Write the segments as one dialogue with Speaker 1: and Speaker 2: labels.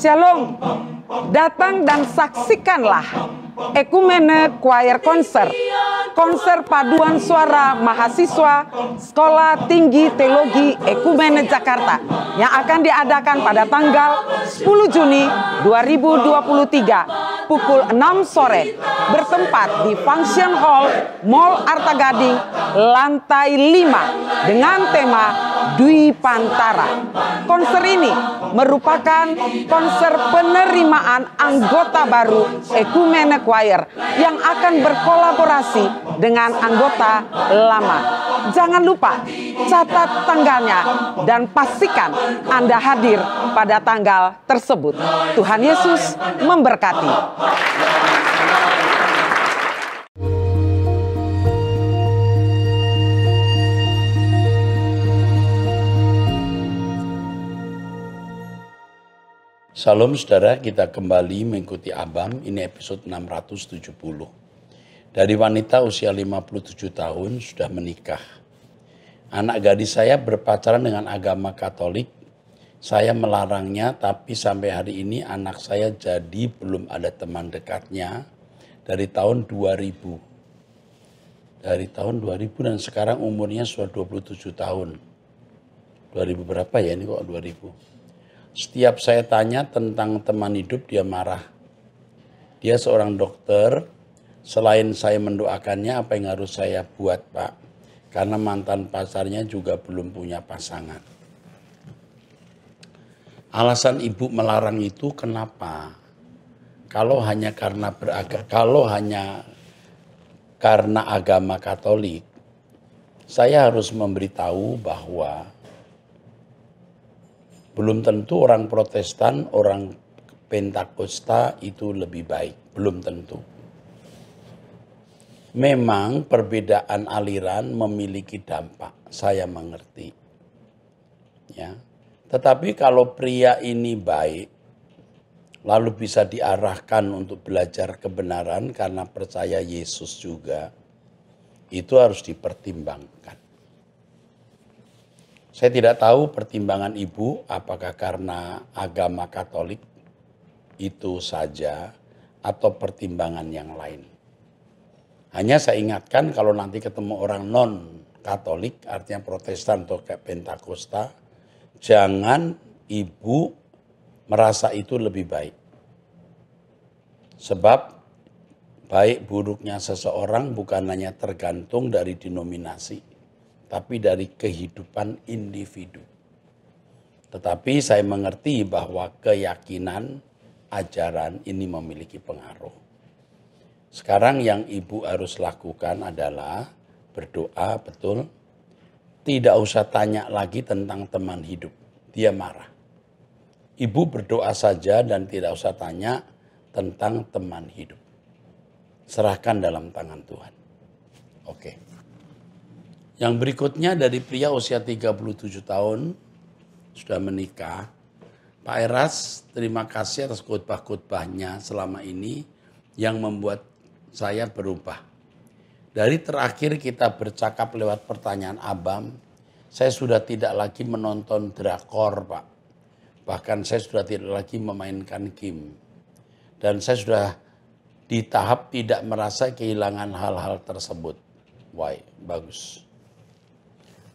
Speaker 1: Shalom. Datang dan saksikanlah Ekumene Choir Concert. Konser paduan suara mahasiswa Sekolah Tinggi Teologi Ekumene Jakarta yang akan diadakan pada tanggal 10 Juni 2023 pukul 6 sore bertempat di Function Hall Mall Artagading lantai 5 dengan tema Dwi Pantara. Konser ini merupakan konser penerimaan anggota baru Ekumene Choir yang akan berkolaborasi dengan anggota lama. Jangan lupa catat tanggalnya dan pastikan Anda hadir pada tanggal tersebut. Tuhan Yesus memberkati. Salam saudara, kita kembali mengikuti Abam, ini episode 670. Dari wanita usia 57 tahun sudah menikah. Anak gadis saya berpacaran dengan agama Katolik. Saya melarangnya, tapi sampai hari ini anak saya jadi belum ada teman dekatnya dari tahun 2000. Dari tahun 2000 dan sekarang umurnya sudah 27 tahun. 2000 berapa ya ini kok 2000? Setiap saya tanya tentang teman hidup, dia marah. Dia seorang dokter. Selain saya mendoakannya, apa yang harus saya buat, Pak? Karena mantan pasarnya juga belum punya pasangan. Alasan ibu melarang itu kenapa? Kalau hanya karena beragama, kalau hanya karena agama Katolik, saya harus memberitahu bahwa belum tentu orang Protestan, orang Pentakosta itu lebih baik, belum tentu. Memang perbedaan aliran memiliki dampak, saya mengerti. Ya. Tetapi kalau pria ini baik, lalu bisa diarahkan untuk belajar kebenaran karena percaya Yesus juga, itu harus dipertimbangkan. Saya tidak tahu pertimbangan ibu apakah karena agama Katolik itu saja atau pertimbangan yang lain. Hanya saya ingatkan kalau nanti ketemu orang non Katolik artinya Protestan atau kayak Pentakosta, jangan ibu merasa itu lebih baik. Sebab baik buruknya seseorang bukan hanya tergantung dari denominasi tapi dari kehidupan individu. Tetapi saya mengerti bahwa keyakinan ajaran ini memiliki pengaruh. Sekarang yang ibu harus lakukan adalah berdoa betul. Tidak usah tanya lagi tentang teman hidup. Dia marah. Ibu berdoa saja dan tidak usah tanya tentang teman hidup. Serahkan dalam tangan Tuhan. Oke. Okay. Yang berikutnya dari pria usia 37 tahun, sudah menikah. Pak Eras, terima kasih atas khotbah-khotbahnya selama ini yang membuat saya berubah. Dari terakhir kita bercakap lewat pertanyaan Abam, saya sudah tidak lagi menonton drakor, Pak. Bahkan saya sudah tidak lagi memainkan game. Dan saya sudah di tahap tidak merasa kehilangan hal-hal tersebut. Why? Bagus.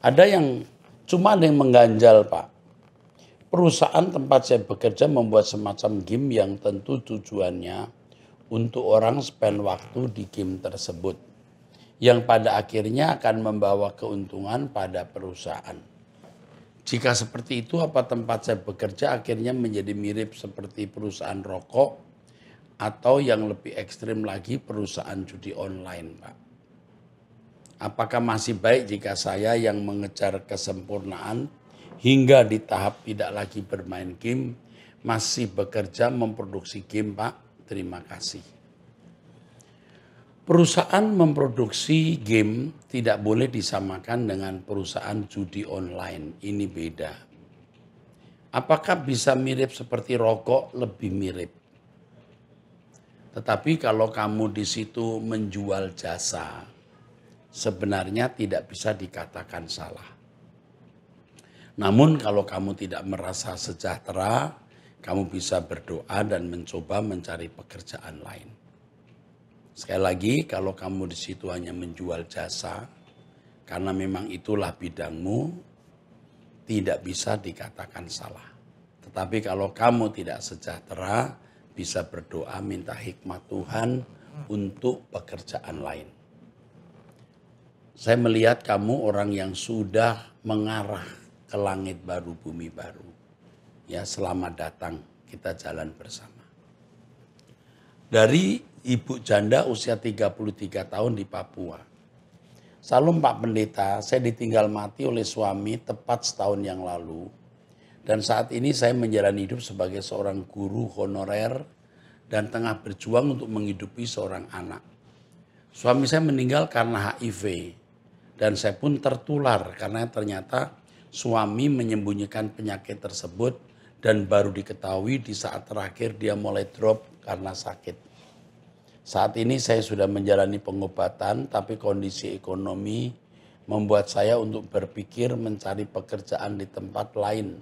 Speaker 1: Ada yang cuma ada yang mengganjal, Pak. Perusahaan tempat saya bekerja membuat semacam game yang tentu tujuannya untuk orang spend waktu di game tersebut. Yang pada akhirnya akan membawa keuntungan pada perusahaan. Jika seperti itu, apa tempat saya bekerja akhirnya menjadi mirip seperti perusahaan rokok atau yang lebih ekstrim lagi perusahaan judi online, Pak. Apakah masih baik jika saya yang mengejar kesempurnaan hingga di tahap tidak lagi bermain game, masih bekerja memproduksi game Pak? Terima kasih. Perusahaan memproduksi game tidak boleh disamakan dengan perusahaan judi online. Ini beda. Apakah bisa mirip seperti rokok? Lebih mirip. Tetapi kalau kamu di situ menjual jasa, sebenarnya tidak bisa dikatakan salah. Namun kalau kamu tidak merasa sejahtera, kamu bisa berdoa dan mencoba mencari pekerjaan lain. Sekali lagi, kalau kamu di situ hanya menjual jasa, karena memang itulah bidangmu, tidak bisa dikatakan salah. Tetapi kalau kamu tidak sejahtera, bisa berdoa minta hikmat Tuhan untuk pekerjaan lain saya melihat kamu orang yang sudah mengarah ke langit baru, bumi baru. Ya, selamat datang. Kita jalan bersama. Dari ibu janda usia 33 tahun di Papua. Salam Pak Pendeta, saya ditinggal mati oleh suami tepat setahun yang lalu. Dan saat ini saya menjalani hidup sebagai seorang guru honorer dan tengah berjuang untuk menghidupi seorang anak. Suami saya meninggal karena HIV dan saya pun tertular karena ternyata suami menyembunyikan penyakit tersebut dan baru diketahui di saat terakhir dia mulai drop karena sakit. Saat ini saya sudah menjalani pengobatan tapi kondisi ekonomi membuat saya untuk berpikir mencari pekerjaan di tempat lain.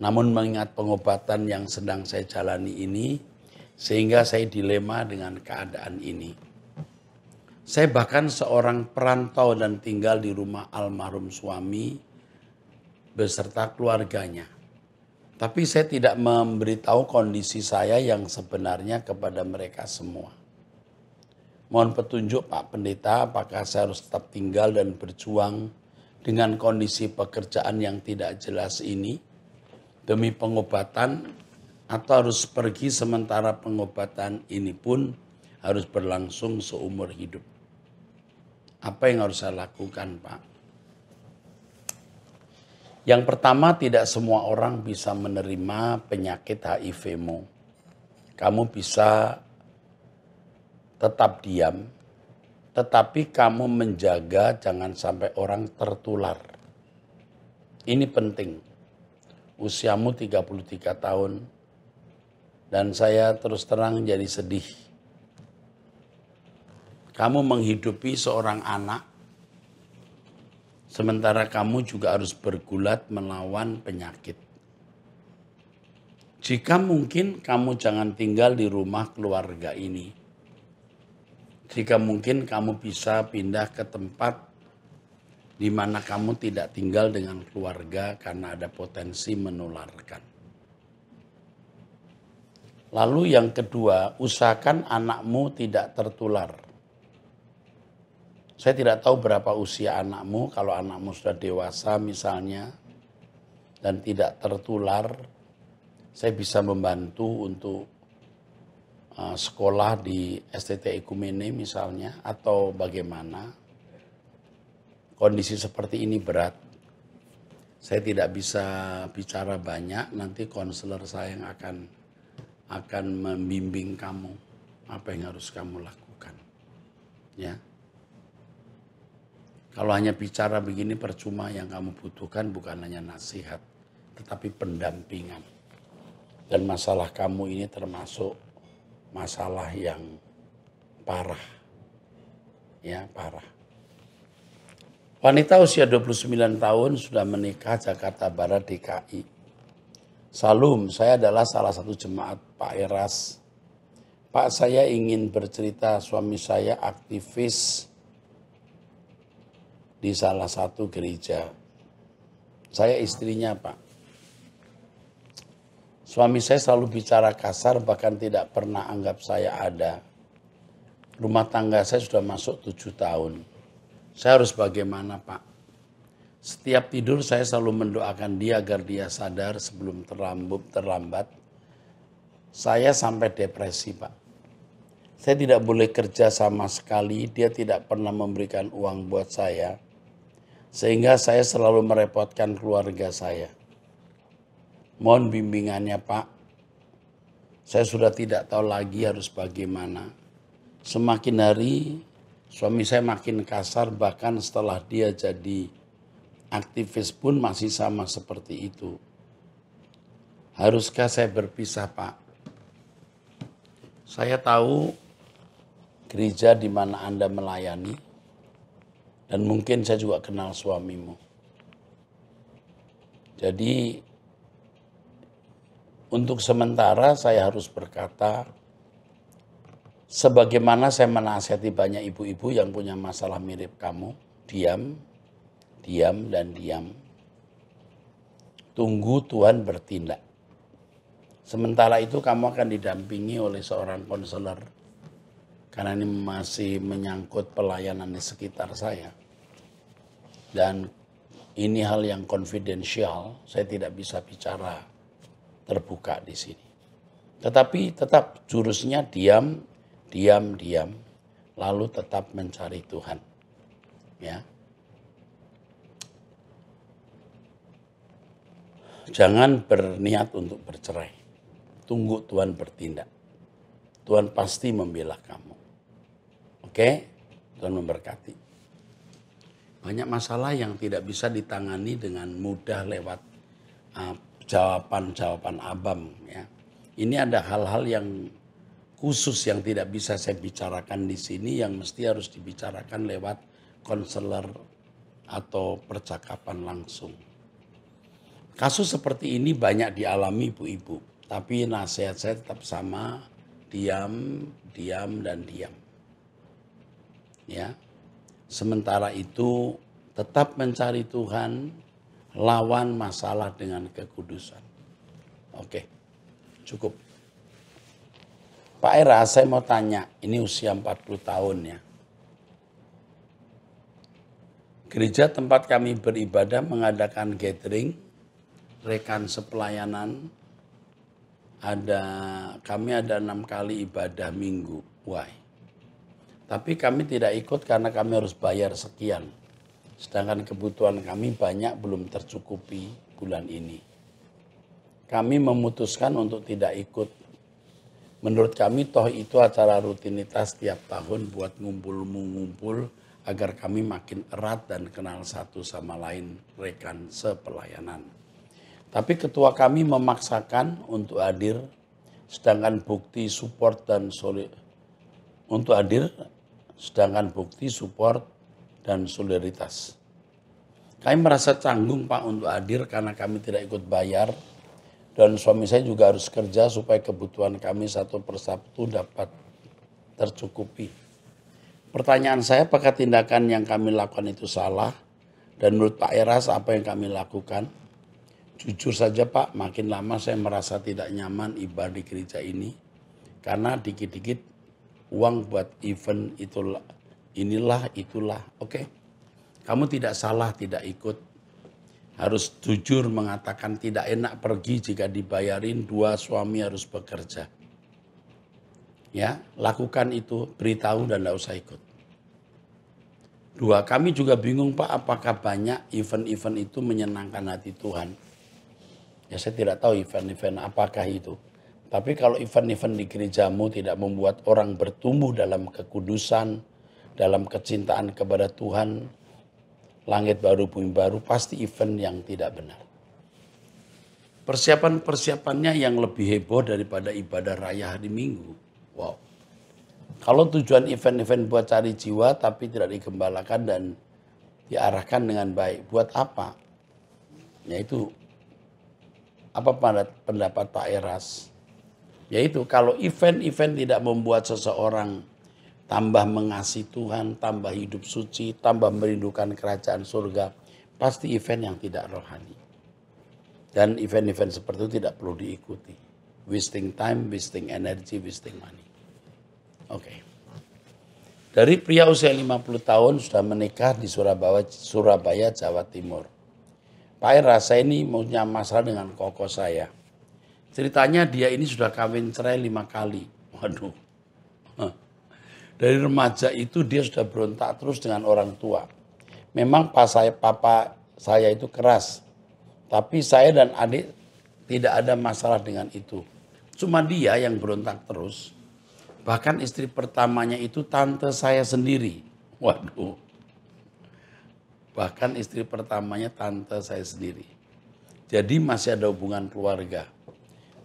Speaker 1: Namun mengingat pengobatan yang sedang saya jalani ini sehingga saya dilema dengan keadaan ini. Saya bahkan seorang perantau dan tinggal di rumah almarhum suami beserta keluarganya. Tapi saya tidak memberitahu kondisi saya yang sebenarnya kepada mereka semua. Mohon petunjuk Pak Pendeta apakah saya harus tetap tinggal dan berjuang dengan kondisi pekerjaan yang tidak jelas ini demi pengobatan atau harus pergi sementara pengobatan ini pun harus berlangsung seumur hidup. Apa yang harus saya lakukan, Pak? Yang pertama, tidak semua orang bisa menerima penyakit HIV-mu. Kamu bisa tetap diam, tetapi kamu menjaga jangan sampai orang tertular. Ini penting. Usiamu 33 tahun, dan saya terus terang jadi sedih kamu menghidupi seorang anak, sementara kamu juga harus bergulat melawan penyakit. Jika mungkin, kamu jangan tinggal di rumah keluarga ini. Jika mungkin, kamu bisa pindah ke tempat di mana kamu tidak tinggal dengan keluarga karena ada potensi menularkan. Lalu yang kedua, usahakan anakmu tidak tertular. Saya tidak tahu berapa usia anakmu, kalau anakmu sudah dewasa misalnya, dan tidak tertular, saya bisa membantu untuk eh, sekolah di STT Ekumene misalnya, atau bagaimana. Kondisi seperti ini berat. Saya tidak bisa bicara banyak, nanti konselor saya yang akan akan membimbing kamu apa yang harus kamu lakukan. Ya. Kalau hanya bicara begini percuma yang kamu butuhkan bukan hanya nasihat, tetapi pendampingan. Dan masalah kamu ini termasuk masalah yang parah. Ya, parah. Wanita usia 29 tahun sudah menikah Jakarta Barat DKI. Salum, saya adalah salah satu jemaat Pak Eras. Pak, saya ingin bercerita suami saya aktivis di salah satu gereja. Saya istrinya, Pak. Suami saya selalu bicara kasar, bahkan tidak pernah anggap saya ada. Rumah tangga saya sudah masuk tujuh tahun. Saya harus bagaimana, Pak? Setiap tidur saya selalu mendoakan dia agar dia sadar sebelum terlambat. terlambat. Saya sampai depresi, Pak. Saya tidak boleh kerja sama sekali, dia tidak pernah memberikan uang buat saya sehingga saya selalu merepotkan keluarga saya. Mohon bimbingannya Pak. Saya sudah tidak tahu lagi harus bagaimana. Semakin hari suami saya makin kasar bahkan setelah dia jadi aktivis pun masih sama seperti itu. Haruskah saya berpisah Pak? Saya tahu gereja di mana Anda melayani dan mungkin saya juga kenal suamimu. Jadi untuk sementara saya harus berkata sebagaimana saya menasihati banyak ibu-ibu yang punya masalah mirip kamu, diam, diam dan diam. Tunggu Tuhan bertindak. Sementara itu kamu akan didampingi oleh seorang konselor karena ini masih menyangkut pelayanan di sekitar saya dan ini hal yang konfidensial, saya tidak bisa bicara terbuka di sini. Tetapi tetap jurusnya diam, diam, diam, lalu tetap mencari Tuhan. Ya. Jangan berniat untuk bercerai. Tunggu Tuhan bertindak. Tuhan pasti membela kamu. Oke? Tuhan memberkati banyak masalah yang tidak bisa ditangani dengan mudah lewat ah, jawaban-jawaban uh, abam ya. Ini ada hal-hal yang khusus yang tidak bisa saya bicarakan di sini yang mesti harus dibicarakan lewat konselor atau percakapan langsung. Kasus seperti ini banyak dialami ibu-ibu, tapi nasihat saya tetap sama, diam, diam dan diam. Ya, Sementara itu tetap mencari Tuhan, lawan masalah dengan kekudusan. Oke, cukup. Pak Era, saya mau tanya, ini usia 40 tahun ya. Gereja tempat kami beribadah mengadakan gathering, rekan sepelayanan, ada kami ada enam kali ibadah minggu. Why? Tapi kami tidak ikut karena kami harus bayar sekian. Sedangkan kebutuhan kami banyak belum tercukupi bulan ini. Kami memutuskan untuk tidak ikut. Menurut kami toh itu acara rutinitas tiap tahun buat ngumpul mengumpul agar kami makin erat dan kenal satu sama lain rekan sepelayanan. Tapi ketua kami memaksakan untuk hadir, sedangkan bukti support dan solid untuk hadir sedangkan bukti support dan solidaritas. Kami merasa canggung Pak untuk hadir karena kami tidak ikut bayar dan suami saya juga harus kerja supaya kebutuhan kami satu persatu dapat tercukupi. Pertanyaan saya apakah tindakan yang kami lakukan itu salah dan menurut Pak Eras apa yang kami lakukan? Jujur saja Pak, makin lama saya merasa tidak nyaman ibadah di gereja ini karena dikit-dikit uang buat event itulah inilah itulah oke okay? kamu tidak salah tidak ikut harus jujur mengatakan tidak enak pergi jika dibayarin dua suami harus bekerja ya lakukan itu beritahu dan tidak usah ikut dua kami juga bingung pak apakah banyak event-event itu menyenangkan hati Tuhan ya saya tidak tahu event-event apakah itu tapi kalau event-event di gerejamu tidak membuat orang bertumbuh dalam kekudusan, dalam kecintaan kepada Tuhan, langit baru, bumi baru, pasti event yang tidak benar. Persiapan-persiapannya yang lebih heboh daripada ibadah raya hari Minggu. Wow. Kalau tujuan event-event buat cari jiwa tapi tidak digembalakan dan diarahkan dengan baik, buat apa? Yaitu apa pendapat Pak Eras? Yaitu kalau event-event tidak membuat seseorang tambah mengasihi Tuhan, tambah hidup suci, tambah merindukan kerajaan surga, pasti event yang tidak rohani. Dan event-event seperti itu tidak perlu diikuti. Wasting time, wasting energy, wasting money. Oke. Okay. Dari pria usia 50 tahun sudah menikah di Surabaya, Surabaya Jawa Timur. Pak Rasa ini maunya masalah dengan koko saya Ceritanya dia ini sudah kawin cerai lima kali. Waduh. Dari remaja itu dia sudah berontak terus dengan orang tua. Memang pas saya, papa saya itu keras. Tapi saya dan adik tidak ada masalah dengan itu. Cuma dia yang berontak terus. Bahkan istri pertamanya itu tante saya sendiri. Waduh. Bahkan istri pertamanya tante saya sendiri. Jadi masih ada hubungan keluarga.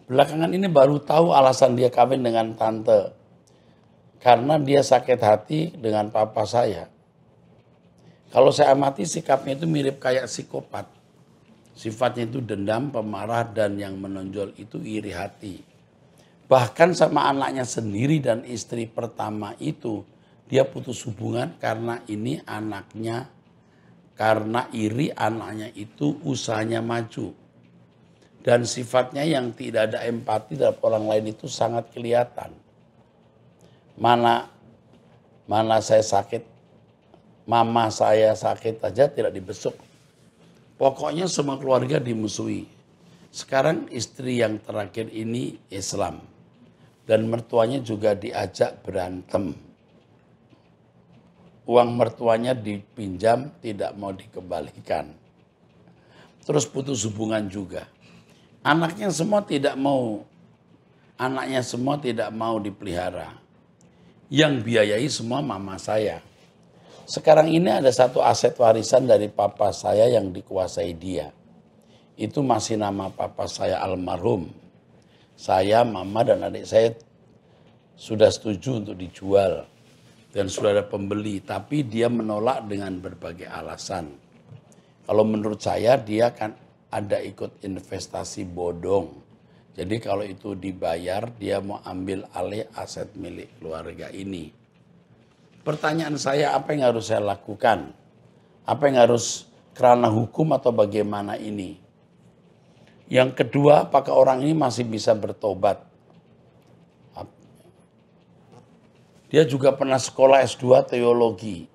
Speaker 1: Belakangan ini baru tahu alasan dia kawin dengan tante. Karena dia sakit hati dengan papa saya. Kalau saya amati sikapnya itu mirip kayak psikopat. Sifatnya itu dendam, pemarah, dan yang menonjol itu iri hati. Bahkan sama anaknya sendiri dan istri pertama itu, dia putus hubungan karena ini anaknya, karena iri anaknya itu usahanya maju dan sifatnya yang tidak ada empati terhadap orang lain itu sangat kelihatan. Mana mana saya sakit, mama saya sakit aja tidak dibesuk. Pokoknya semua keluarga dimusuhi. Sekarang istri yang terakhir ini Islam. Dan mertuanya juga diajak berantem. Uang mertuanya dipinjam tidak mau dikembalikan. Terus putus hubungan juga. Anaknya semua tidak mau. Anaknya semua tidak mau dipelihara. Yang biayai semua mama saya. Sekarang ini ada satu aset warisan dari papa saya yang dikuasai dia. Itu masih nama papa saya almarhum. Saya, mama, dan adik saya sudah setuju untuk dijual. Dan sudah ada pembeli, tapi dia menolak dengan berbagai alasan. Kalau menurut saya, dia kan ada ikut investasi bodong. Jadi kalau itu dibayar, dia mau ambil alih aset milik keluarga ini. Pertanyaan saya, apa yang harus saya lakukan? Apa yang harus kerana hukum atau bagaimana ini? Yang kedua, apakah orang ini masih bisa bertobat? Dia juga pernah sekolah S2 teologi,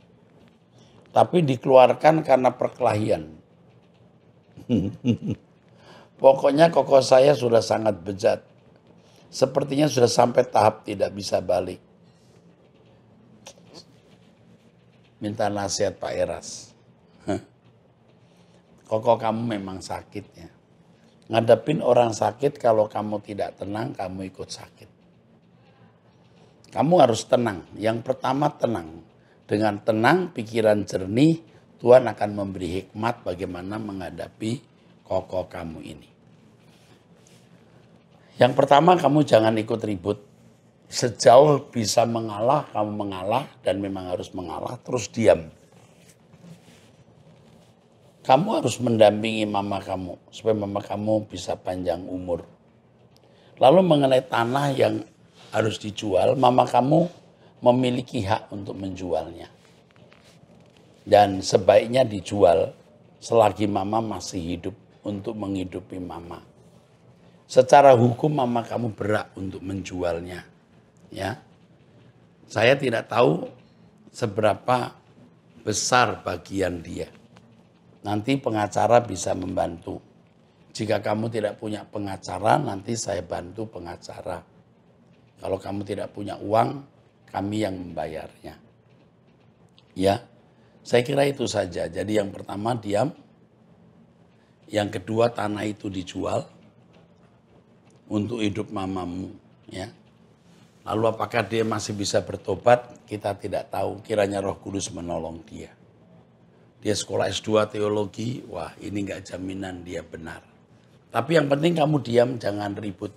Speaker 1: tapi dikeluarkan karena perkelahian Pokoknya koko saya sudah sangat bejat. Sepertinya sudah sampai tahap tidak bisa balik. Minta nasihat Pak Eras. Koko kamu memang sakitnya. Ngadepin orang sakit kalau kamu tidak tenang, kamu ikut sakit. Kamu harus tenang. Yang pertama tenang. Dengan tenang, pikiran jernih, Tuhan akan memberi hikmat bagaimana menghadapi koko kamu ini. Yang pertama kamu jangan ikut ribut. Sejauh bisa mengalah, kamu mengalah dan memang harus mengalah, terus diam. Kamu harus mendampingi mama kamu supaya mama kamu bisa panjang umur. Lalu mengenai tanah yang harus dijual, mama kamu memiliki hak untuk menjualnya. Dan sebaiknya dijual selagi mama masih hidup untuk menghidupi mama. Secara hukum mama kamu berat untuk menjualnya. Ya. Saya tidak tahu seberapa besar bagian dia. Nanti pengacara bisa membantu. Jika kamu tidak punya pengacara, nanti saya bantu pengacara. Kalau kamu tidak punya uang, kami yang membayarnya. Ya. Saya kira itu saja. Jadi yang pertama diam, yang kedua tanah itu dijual untuk hidup mamamu, ya. Lalu apakah dia masih bisa bertobat? Kita tidak tahu. Kiranya Roh Kudus menolong dia. Dia sekolah S2 teologi, wah ini nggak jaminan dia benar. Tapi yang penting kamu diam, jangan ribut.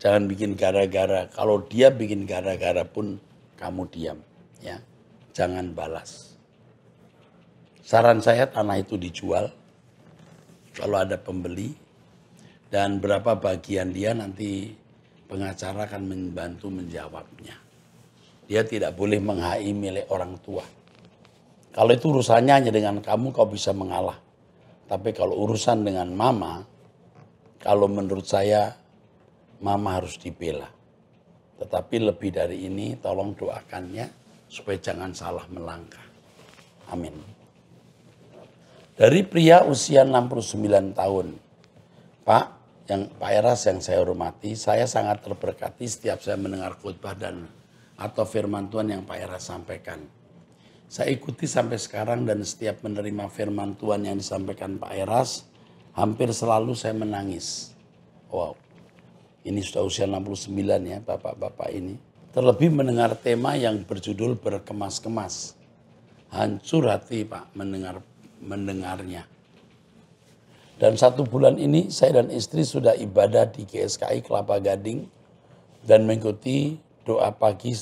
Speaker 1: Jangan bikin gara-gara. Kalau dia bikin gara-gara pun kamu diam, ya. Jangan balas. Saran saya tanah itu dijual, kalau ada pembeli dan berapa bagian dia nanti pengacara akan membantu menjawabnya. Dia tidak boleh menghai milik orang tua. Kalau itu urusannya hanya dengan kamu kau bisa mengalah. Tapi kalau urusan dengan mama, kalau menurut saya mama harus dibela. Tetapi lebih dari ini tolong doakannya supaya jangan salah melangkah. Amin. Dari pria usia 69 tahun, Pak, yang Pak Eras yang saya hormati, saya sangat terberkati setiap saya mendengar khutbah dan atau firman Tuhan yang Pak Eras sampaikan. Saya ikuti sampai sekarang dan setiap menerima firman Tuhan yang disampaikan Pak Eras, hampir selalu saya menangis. Wow, ini sudah usia 69 ya bapak-bapak ini. Terlebih mendengar tema yang berjudul berkemas-kemas hancur hati Pak mendengar mendengarnya. Dan satu bulan ini saya dan istri sudah ibadah di GSKI Kelapa Gading dan mengikuti doa pagi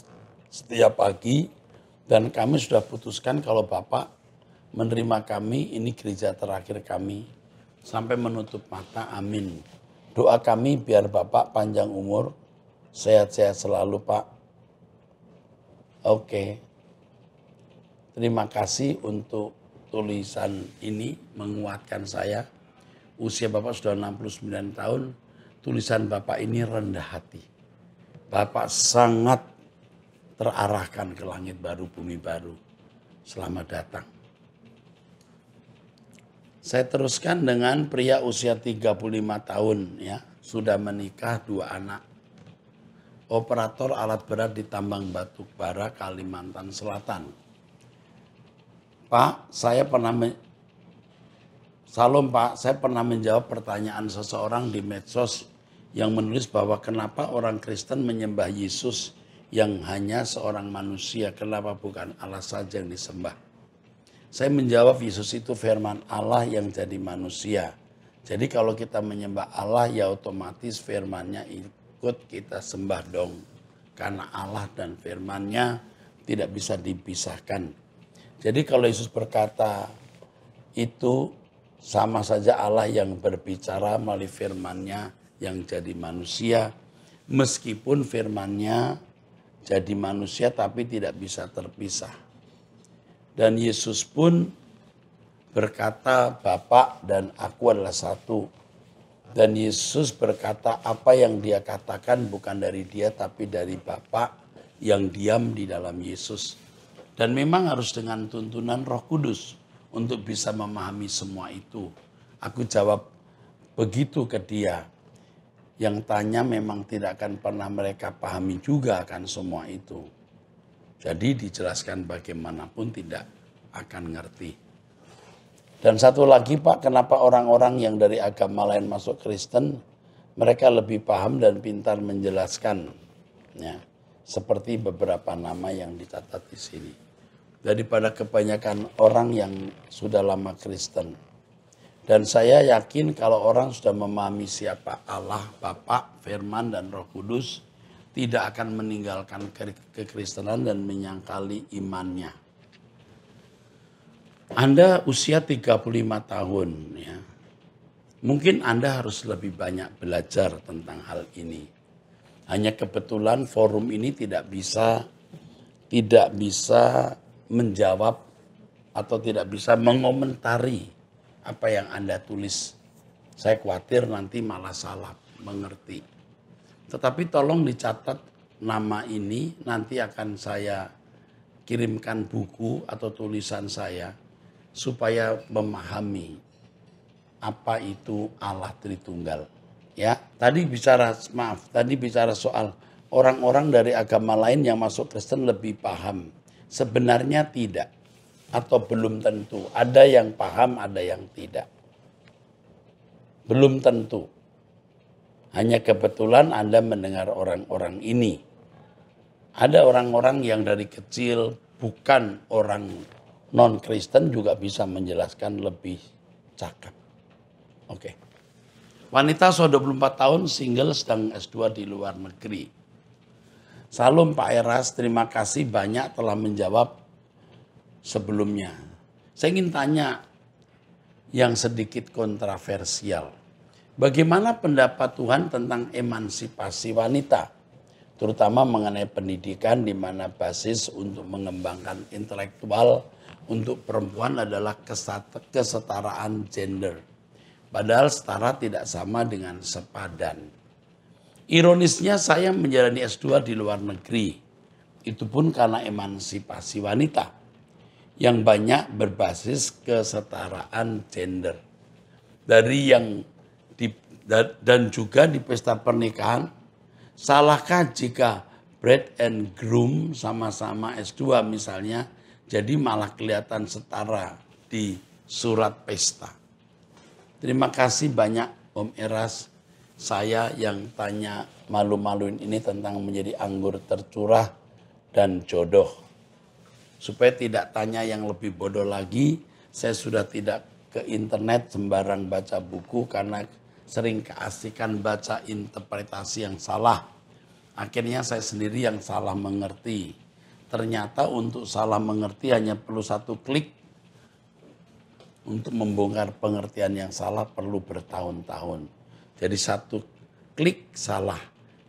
Speaker 1: setiap pagi. Dan kami sudah putuskan kalau Bapak menerima kami, ini gereja terakhir kami. Sampai menutup mata, amin. Doa kami biar Bapak panjang umur, sehat-sehat selalu Pak. Oke. Terima kasih untuk tulisan ini menguatkan saya. Usia Bapak sudah 69 tahun, tulisan Bapak ini rendah hati. Bapak sangat terarahkan ke langit baru, bumi baru. Selamat datang. Saya teruskan dengan pria usia 35 tahun ya, sudah menikah dua anak. Operator alat berat di tambang Batu Bara, Kalimantan Selatan Pak, saya pernah men... Salam Pak, saya pernah menjawab pertanyaan seseorang di medsos yang menulis bahwa kenapa orang Kristen menyembah Yesus yang hanya seorang manusia, kenapa bukan Allah saja yang disembah. Saya menjawab Yesus itu firman Allah yang jadi manusia. Jadi kalau kita menyembah Allah ya otomatis firmannya ikut kita sembah dong. Karena Allah dan firmannya tidak bisa dipisahkan. Jadi kalau Yesus berkata itu sama saja Allah yang berbicara melalui firmannya yang jadi manusia. Meskipun firmannya jadi manusia tapi tidak bisa terpisah. Dan Yesus pun berkata Bapak dan aku adalah satu. Dan Yesus berkata apa yang dia katakan bukan dari dia tapi dari Bapak yang diam di dalam Yesus dan memang harus dengan tuntunan roh kudus untuk bisa memahami semua itu. Aku jawab begitu ke dia. Yang tanya memang tidak akan pernah mereka pahami juga akan semua itu. Jadi dijelaskan bagaimanapun tidak akan ngerti. Dan satu lagi Pak, kenapa orang-orang yang dari agama lain masuk Kristen, mereka lebih paham dan pintar menjelaskan. Ya, seperti beberapa nama yang dicatat di sini daripada kebanyakan orang yang sudah lama Kristen. Dan saya yakin kalau orang sudah memahami siapa Allah, Bapa, Firman, dan Roh Kudus, tidak akan meninggalkan kekristenan dan menyangkali imannya. Anda usia 35 tahun ya. Mungkin Anda harus lebih banyak belajar tentang hal ini. Hanya kebetulan forum ini tidak bisa tidak bisa menjawab atau tidak bisa mengomentari apa yang Anda tulis. Saya khawatir nanti malah salah mengerti. Tetapi tolong dicatat nama ini nanti akan saya kirimkan buku atau tulisan saya supaya memahami apa itu Allah Tritunggal. Ya, tadi bicara maaf, tadi bicara soal orang-orang dari agama lain yang masuk Kristen lebih paham Sebenarnya tidak. Atau belum tentu. Ada yang paham, ada yang tidak. Belum tentu. Hanya kebetulan Anda mendengar orang-orang ini. Ada orang-orang yang dari kecil bukan orang non-Kristen juga bisa menjelaskan lebih cakap. Oke. Okay. Wanita usia 24 tahun single sedang S2 di luar negeri. Salam Pak Eras, terima kasih banyak telah menjawab sebelumnya. Saya ingin tanya yang sedikit kontroversial. Bagaimana pendapat Tuhan tentang emansipasi wanita? Terutama mengenai pendidikan di mana basis untuk mengembangkan intelektual untuk perempuan adalah kesetaraan gender. Padahal setara tidak sama dengan sepadan Ironisnya saya menjalani S2 di luar negeri. Itu pun karena emansipasi wanita yang banyak berbasis kesetaraan gender. Dari yang di, dan juga di pesta pernikahan, salahkah jika bread and groom sama-sama S2 misalnya, jadi malah kelihatan setara di surat pesta. Terima kasih banyak Om Eras saya yang tanya malu-maluin ini tentang menjadi anggur tercurah dan jodoh. Supaya tidak tanya yang lebih bodoh lagi, saya sudah tidak ke internet sembarang baca buku karena sering keasikan baca interpretasi yang salah. Akhirnya saya sendiri yang salah mengerti. Ternyata untuk salah mengerti hanya perlu satu klik. Untuk membongkar pengertian yang salah perlu bertahun-tahun. Jadi satu klik salah,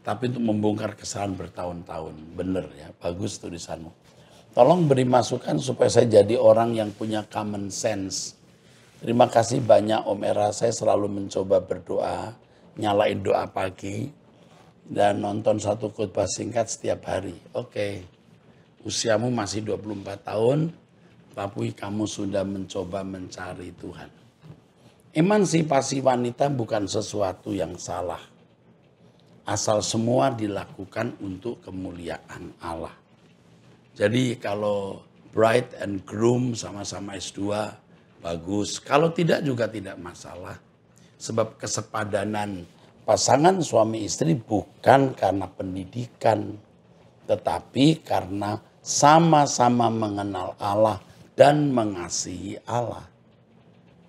Speaker 1: tapi untuk membongkar kesalahan bertahun-tahun. Bener ya, bagus tulisanmu. Tolong beri masukan supaya saya jadi orang yang punya common sense. Terima kasih banyak Om Era, saya selalu mencoba berdoa, nyalain doa pagi, dan nonton satu khotbah singkat setiap hari. Oke, okay. usiamu masih 24 tahun, tapi kamu sudah mencoba mencari Tuhan. Emansipasi wanita bukan sesuatu yang salah. Asal semua dilakukan untuk kemuliaan Allah. Jadi kalau bride and groom sama-sama S2 bagus. Kalau tidak juga tidak masalah. Sebab kesepadanan pasangan suami istri bukan karena pendidikan, tetapi karena sama-sama mengenal Allah dan mengasihi Allah.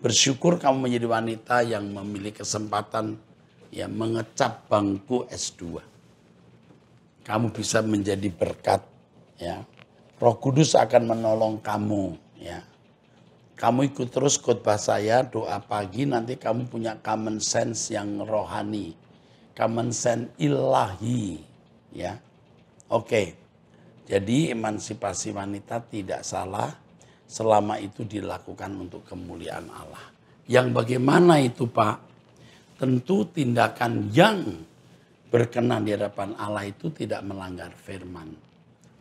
Speaker 1: Bersyukur kamu menjadi wanita yang memiliki kesempatan ya mengecap bangku S2. Kamu bisa menjadi berkat ya. Roh Kudus akan menolong kamu ya. Kamu ikut terus khotbah saya doa pagi nanti kamu punya common sense yang rohani. Common sense ilahi ya. Oke. Jadi emansipasi wanita tidak salah selama itu dilakukan untuk kemuliaan Allah. Yang bagaimana itu Pak? Tentu tindakan yang berkenan di hadapan Allah itu tidak melanggar firman.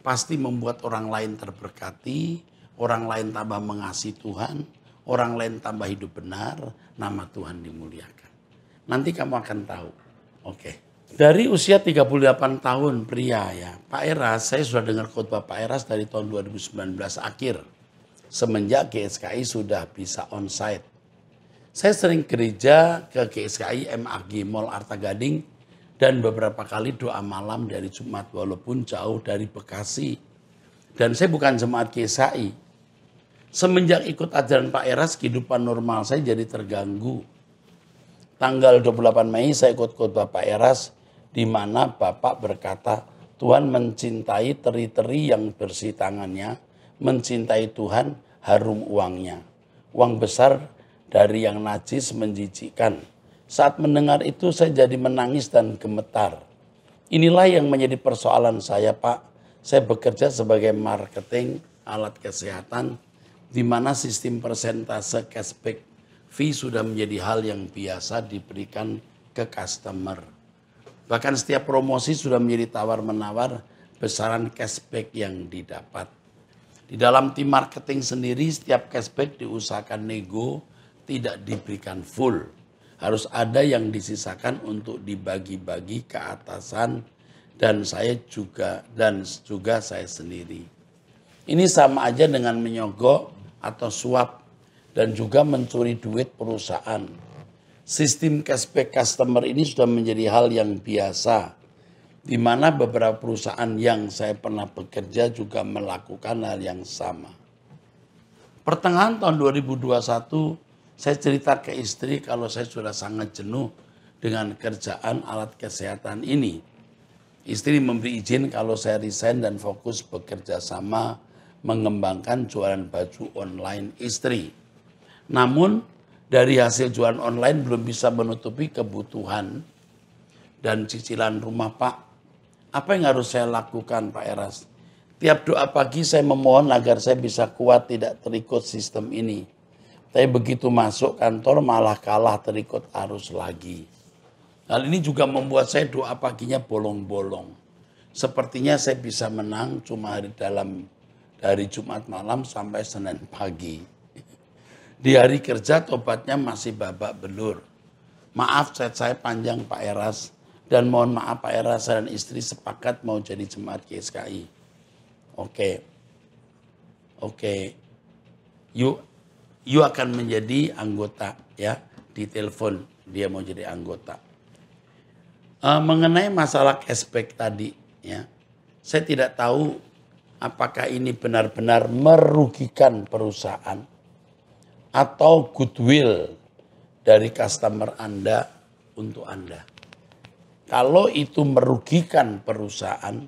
Speaker 1: Pasti membuat orang lain terberkati, orang lain tambah mengasihi Tuhan, orang lain tambah hidup benar, nama Tuhan dimuliakan. Nanti kamu akan tahu. Oke. Okay. Dari usia 38 tahun pria ya, Pak Eras, saya sudah dengar khotbah Pak Eras dari tahun 2019 akhir semenjak GSKI sudah bisa on site, Saya sering kerja ke GSKI MAG Mall Arta Gading dan beberapa kali doa malam dari Jumat walaupun jauh dari Bekasi. Dan saya bukan jemaat GSKI. Semenjak ikut ajaran Pak Eras, kehidupan normal saya jadi terganggu. Tanggal 28 Mei saya ikut khotbah Pak Eras di mana Bapak berkata, Tuhan mencintai teri-teri yang bersih tangannya mencintai Tuhan harum uangnya. Uang besar dari yang najis menjijikan. Saat mendengar itu saya jadi menangis dan gemetar. Inilah yang menjadi persoalan saya Pak. Saya bekerja sebagai marketing alat kesehatan di mana sistem persentase cashback fee sudah menjadi hal yang biasa diberikan ke customer. Bahkan setiap promosi sudah menjadi tawar-menawar besaran cashback yang didapat. Di dalam tim marketing sendiri setiap cashback diusahakan nego tidak diberikan full. Harus ada yang disisakan untuk dibagi-bagi ke atasan dan saya juga dan juga saya sendiri. Ini sama aja dengan menyogok atau suap dan juga mencuri duit perusahaan. Sistem cashback customer ini sudah menjadi hal yang biasa di mana beberapa perusahaan yang saya pernah bekerja juga melakukan hal yang sama. Pertengahan tahun 2021 saya cerita ke istri kalau saya sudah sangat jenuh dengan kerjaan alat kesehatan ini. Istri memberi izin kalau saya resign dan fokus bekerja sama mengembangkan jualan baju online istri. Namun dari hasil jualan online belum bisa menutupi kebutuhan dan cicilan rumah pak apa yang harus saya lakukan Pak Eras? Tiap doa pagi saya memohon agar saya bisa kuat tidak terikut sistem ini. Tapi begitu masuk kantor malah kalah terikut arus lagi. Hal ini juga membuat saya doa paginya bolong-bolong. Sepertinya saya bisa menang cuma hari dalam dari Jumat malam sampai Senin pagi. Di hari kerja tobatnya masih babak belur. Maaf chat saya panjang Pak Eras. Dan mohon maaf Pak Erasa dan istri sepakat mau jadi jemaat GSKI. Oke. Oke. Okay. You you akan menjadi anggota ya di telepon dia mau jadi anggota uh, mengenai masalah cashback tadi ya saya tidak tahu apakah ini benar-benar merugikan perusahaan atau goodwill dari customer Anda untuk Anda. Kalau itu merugikan perusahaan,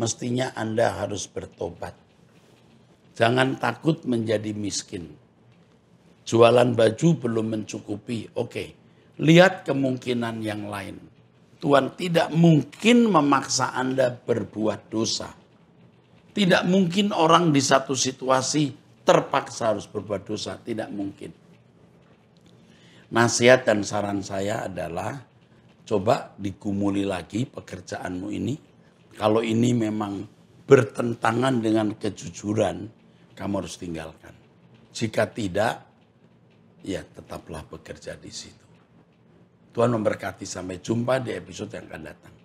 Speaker 1: mestinya Anda harus bertobat. Jangan takut menjadi miskin. Jualan baju belum mencukupi. Oke, lihat kemungkinan yang lain. Tuhan tidak mungkin memaksa Anda berbuat dosa. Tidak mungkin orang di satu situasi terpaksa harus berbuat dosa. Tidak mungkin. Nasihat dan saran saya adalah coba dikumuli lagi pekerjaanmu ini. Kalau ini memang bertentangan dengan kejujuran, kamu harus tinggalkan. Jika tidak, ya tetaplah bekerja di situ. Tuhan memberkati sampai jumpa di episode yang akan datang.